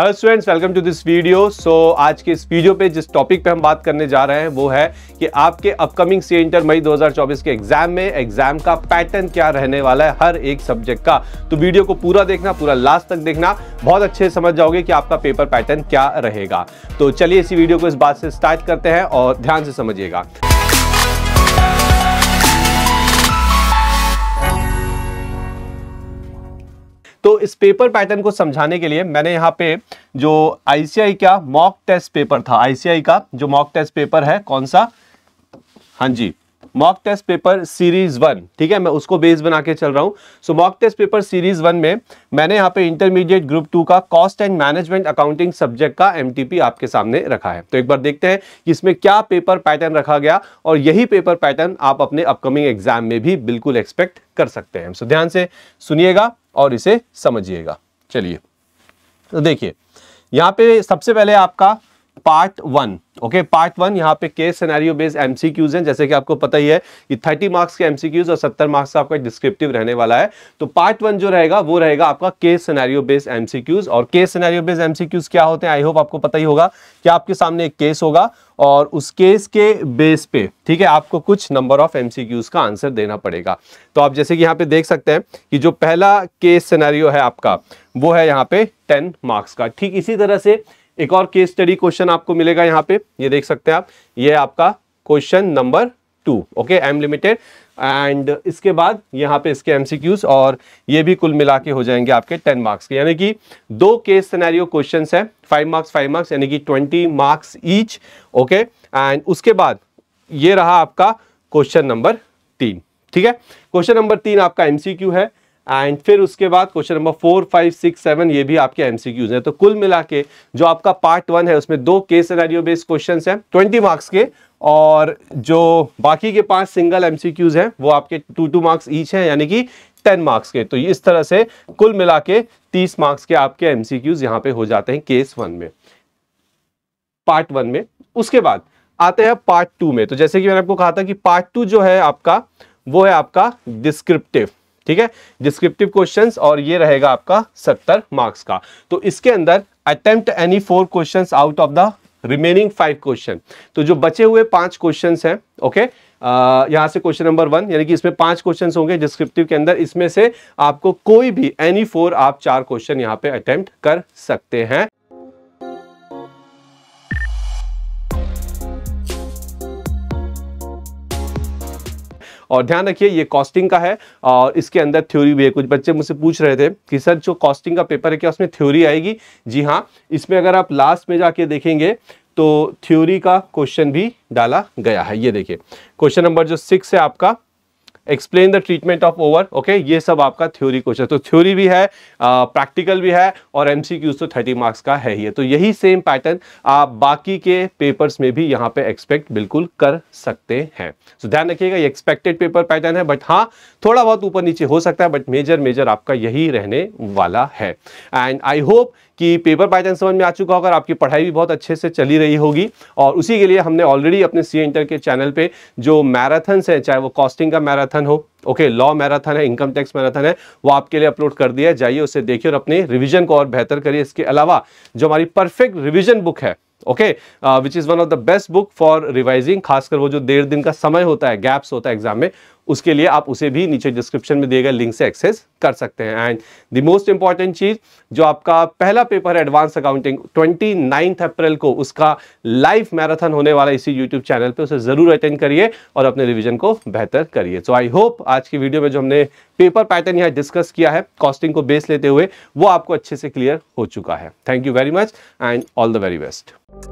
Hello students welcome to this video so आज के इस वीडियो पे जिस टॉपिक पे हम बात करने जा रहे हैं वो है कि आपके अपकमिंग सी इंटर मई 2024 के एग्जाम में एग्जाम का पैटर्न क्या रहने वाला है हर एक सब्जेक्ट का तो वीडियो को पूरा देखना पूरा लास्ट तक देखना बहुत अच्छे समझ जाओगे कि आपका पेपर पैटर्न क्या रहेगा तो चलिए इसी वीडियो को इस बात से स्टार्ट करते हैं और ध्यान से समझिएगा इस पेपर पैटर्न को समझाने के लिए मैंने यहाँ पे जो आईसीआई का मॉक टेस्ट पेपर था आईसीआई का जो मॉक टेस्ट पेपर है कौन सा हाँ जी mock test paper series one ठीक है मैं उसको बेस बना के चल रहा हूँ so mock test paper series one में मैंने यहाँ पे इंटरमीडिएट ग्रुप टू का cost and management accounting subject का एम आपके सामने रखा है तो एक बार देखते हैं कि इसमें क्या पेपर पैटर्न रखा गया और यही पेपर पैटर्न आप अपने अपकमिंग एग्जाम में भी बिल्कुल एक्सपेक्ट कर सकते हैं सो so, ध्यान से सुनिएगा और इसे समझिएगा चलिए तो देखिए यहाँ पे सबसे पहले आपका part one okay part one यहाँ पे केस सिनेरियो बेस्ड एमसीक्यूज हैं जैसे कि आपको पता ही है कि थर्टी मार्क्स के एमसीक्यूज और सत्तर मार्क्स का आपका डिस्क्रिप्टिव रहने वाला है तो पार्ट वन जो रहेगा वो रहेगा आपका केस सिनेरियो बेस्ड एमसीक्यूज और केस सिनेरियो बेस्ड एमसीक्यूज क्या होते हैं आई होप आपको पता ही होगा कि आपके सामने एक केस होगा और उस केस के बेस पे ठीक है आपको कुछ नंबर ऑफ एमसीक्यूज का आंसर देना पड़ेगा तो आप जैसे कि यहाँ पे देख सकते हैं कि जो पहला केस सिनेरियो है आपका वो है यहाँ पे टेन मार्क्स का ठीक इसी तरह से एक और केस स्टडी क्वेश्चन आपको मिलेगा यहाँ पे ये देख सकते हैं आप ये आपका question number two okay M limited and इसके बाद यहाँ पे इसके एम और ये भी कुल मिला के हो जाएंगे आपके टेन मार्क्स के यानी कि दो केस सिनेरियो क्वेश्चन है फाइव मार्क्स फाइव मार्क्स यानी कि twenty marks each okay and उसके बाद ये रहा आपका क्वेश्चन नंबर तीन ठीक है क्वेश्चन नंबर तीन आपका एमसीक्यू है एंड फिर उसके बाद question number four five six seven ये भी आपके एमसीक्यूज हैं तो कुल मिला के जो आपका पार्ट वन है उसमें दो केस सिनेरियो बेस्ड क्वेश्चंस हैं ट्वेंटी मार्क्स के और जो बाकी के पांच सिंगल एमसीक्यूज हैं वो आपके टू टू मार्क्स ईच हैं यानी कि टेन मार्क्स के तो इस तरह से कुल मिला के तीस मार्क्स के आपके एमसीक्यूज यहाँ पे हो जाते हैं केस वन में पार्ट वन में उसके बाद आते हैं पार्ट टू में तो जैसे कि मैंने आपको कहा था कि पार्ट टू जो है आपका वो है आपका डिस्क्रिप्टिव ठीक है डिस्क्रिप्टिव क्वेश्चन और ये रहेगा आपका सत्तर मार्क्स का तो इसके अंदर attempt any four question out of the remaining five question तो जो बचे हुए पांच क्वेश्चन हैं ओके okay? यहां से क्वेश्चन नंबर वन यानी कि इसमें पांच क्वेश्चन होंगे डिस्क्रिप्टिव के अंदर इसमें से आपको कोई भी एनी फोर आप चार क्वेश्चन यहां पे अटेम्प्ट कर सकते हैं और ध्यान रखिए ये कॉस्टिंग का है और इसके अंदर थ्योरी भी है कुछ बच्चे मुझसे पूछ रहे थे कि सर जो कॉस्टिंग का पेपर है क्या उसमें थ्योरी आएगी जी हाँ इसमें अगर आप लास्ट में जाके देखेंगे तो थ्योरी का क्वेश्चन भी डाला गया है ये देखिए क्वेश्चन नंबर जो सिक्स है आपका explain the treatment of over okay ये सब आपका थ्योरी क्वेश्चन तो थ्योरी भी है प्रैक्टिकल भी है और एम तो थर्टी मार्क्स का है ये तो यही सेम पैटर्न आप बाकी के पेपर्स में भी यहाँ पे एक्सपेक्ट बिल्कुल कर सकते हैं तो so, ध्यान रखिएगा ये एक्सपेक्टेड पेपर पैटर्न है बट हाँ थोड़ा बहुत ऊपर नीचे हो सकता है बट मेजर मेजर आपका यही रहने वाला है एंड आई होप कि पेपर बाई चांस समझ में आ चुका होगा और आपकी पढ़ाई भी बहुत अच्छे से चली रही होगी और उसी के लिए हमने ऑलरेडी अपने सी इंटर के चैनल पे जो मैराथन्स हैं चाहे वो कॉस्टिंग का मैराथन हो ओके लॉ मैराथन है इनकम टैक्स मैराथन है वो आपके लिए अपलोड कर दिया है जाइए उसे देखिए और अपने रिविजन को और बेहतर करिए इसके अलावा जो हमारी परफेक्ट रिविजन बुक है okay which is one of the best book for revising खासकर वो जो डेढ़ दिन का समय होता है गैप्स होता है एग्जाम में उसके लिए आप उसे भी नीचे डिस्क्रिप्शन में दिए गए लिंक से एक्सेस कर सकते हैं एंड द मोस्ट इंपॉर्टेंट चीज़ जो आपका पहला पेपर है advance accounting twenty ninth April को उसका लाइव मैराथन होने वाला इसी यूट्यूब चैनल पर उसे ज़रूर अटेंड करिए और अपने रिविजन को बेहतर करिए सो आई होप आज की वीडियो में जो हमने पेपर पैटर्न यहाँ डिस्कस किया है कॉस्टिंग को बेस लेते हुए वो आपको अच्छे से क्लियर हो चुका है thank you very much and all the very best